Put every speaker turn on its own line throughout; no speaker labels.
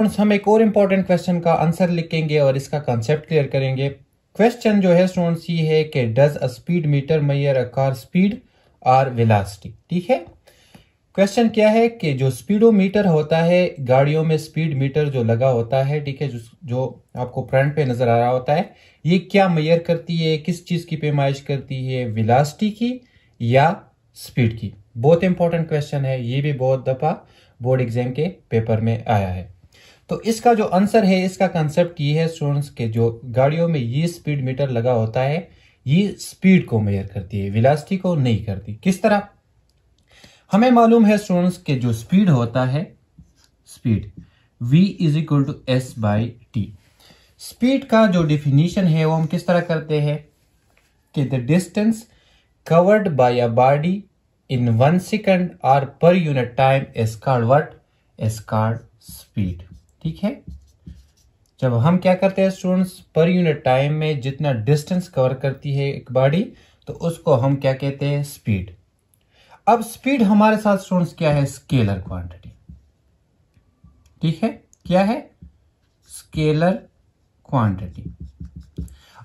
students हम एक और इम्पोर्टेंट क्वेश्चन का आंसर लिखेंगे और इसका कॉन्सेप्ट क्लियर करेंगे क्वेश्चन जो है स्टूडेंट्स ये है कि does a speedometer measure a car speed or velocity ठीक है क्वेश्चन क्या है कि जो स्पीडोमीटर होता है गाड़ियों में स्पीड मीटर जो लगा होता है ठीक है जो जो आपको फ्रंट पे नजर आ रहा होता है ये क्या मैयर करती है किस चीज की पेमाइश करती है विलासिटी की या स्पीड की बहुत इंपॉर्टेंट क्वेश्चन है ये भी बहुत दफा बोर्ड एग्जाम के पेपर में आया है तो इसका जो आंसर है इसका कंसेप्ट ये है स्टूडेंट्स के जो गाड़ियों में ये स्पीड मीटर लगा होता है ये स्पीड को मेयर करती है विलास्टी को नहीं करती किस तरह हमें मालूम है स्टूडेंट्स के जो स्पीड होता है speed v is equal to S by T speed का जो डिफिनीशन है वो हम किस तरह करते हैं कि the distance covered by a body in one second or per unit time is called what is called speed ठीक है जब हम क्या करते हैं स्टूडेंट्स पर यूनिट टाइम में जितना डिस्टेंस कवर करती है एक बॉडी तो उसको हम क्या कहते हैं स्पीड अब स्पीड हमारे साथ स्टूडेंट्स क्या है स्केलर क्वांटिटी ठीक है क्या है स्केलर क्वांटिटी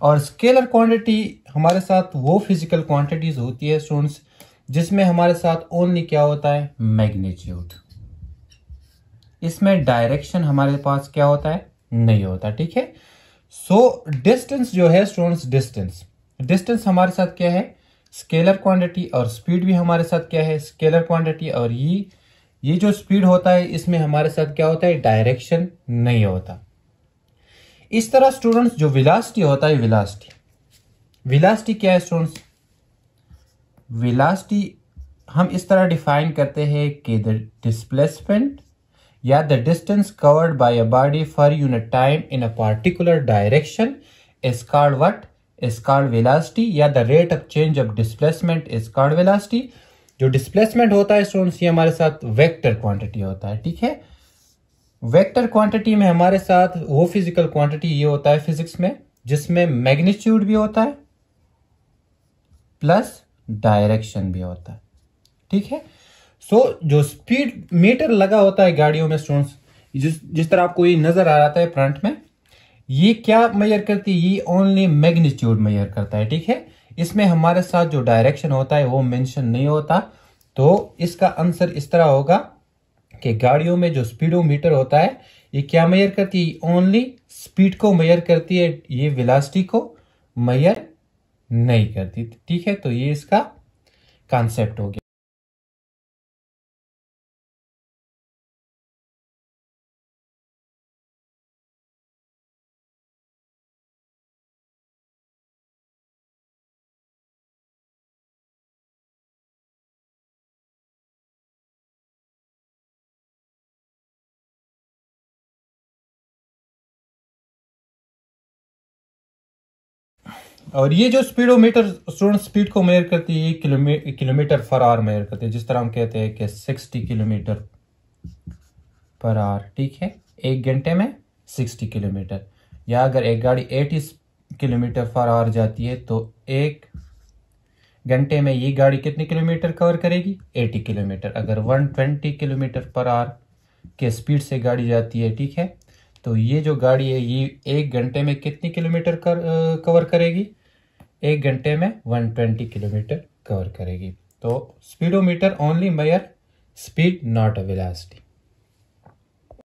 और स्केलर क्वांटिटी हमारे साथ वो फिजिकल क्वांटिटीज होती है स्टूडेंट्स जिसमें हमारे साथ ओनली क्या होता है मैग्नीट्यूड इसमें डायरेक्शन हमारे पास क्या होता है नहीं होता ठीक है सो डिस्टेंस जो है स्टूडेंट्स डिस्टेंस डिस्टेंस हमारे साथ क्या है स्केलर क्वांटिटी और स्पीड भी हमारे साथ क्या है स्केलर क्वांटिटी और ये ये जो स्पीड होता है इसमें हमारे साथ क्या होता है डायरेक्शन नहीं होता इस तरह स्टूडेंट्स जो विलास्टी होता है विलास्टी विलास्टी क्या है स्टूडेंट्स विलास्टी हम इस तरह डिफाइन करते हैं कि द डिस्प्लेसमेंट या the distance covered by a body for unit time in a particular direction is called what is called velocity या the rate of change of displacement is called velocity जो displacement होता है students ये हमारे साथ vector quantity होता है ठीक है वेक्टर क्वांटिटी में हमारे साथ वो फिजिकल क्वांटिटी ये होता है फिजिक्स में जिसमें मैग्नीट्यूड भी होता है प्लस डायरेक्शन भी होता है ठीक है सो so, जो स्पीड मीटर लगा होता है गाड़ियों में स्टूडेंट्स जिस जिस तरह आपको ये नजर आ रहा है फ्रंट में ये क्या मैयर करती है ये ओनली मैग्नीट्यूड मैयर करता है ठीक है इसमें हमारे साथ जो डायरेक्शन होता है वो मेंशन नहीं होता तो इसका आंसर इस तरह होगा कि गाड़ियों में जो स्पीडोमीटर होता है ये क्या मैयर करती है ओनली स्पीड को मैयर करती है ये विलास्टी को मैयर नहीं करती ठीक है तो ये इसका कॉन्सेप्ट हो गया और ये जो स्पीडोमीटर स्टूडेंट स्पीड को मेयर करती है किलोमी किलोमीटर फर आवर मेयर करती है जिस तरह हम कहते हैं कि सिक्सटी किलोमीटर पर आवर ठीक है एक घंटे में सिक्सटी किलोमीटर या अगर एक गाड़ी एटी किलोमीटर फर आवर जाती है तो एक घंटे में ये गाड़ी कितने किलोमीटर कवर करेगी एटी किलोमीटर अगर one twenty kilometre per hour के स्पीड से गाड़ी जाती है ठीक है तो ये जो गाड़ी है ये एक घंटे में कितनी किलोमीटर कर, कवर करेगी एक घंटे में 120 किलोमीटर कवर करेगी तो speedometer only measure speed not अवेलास्टी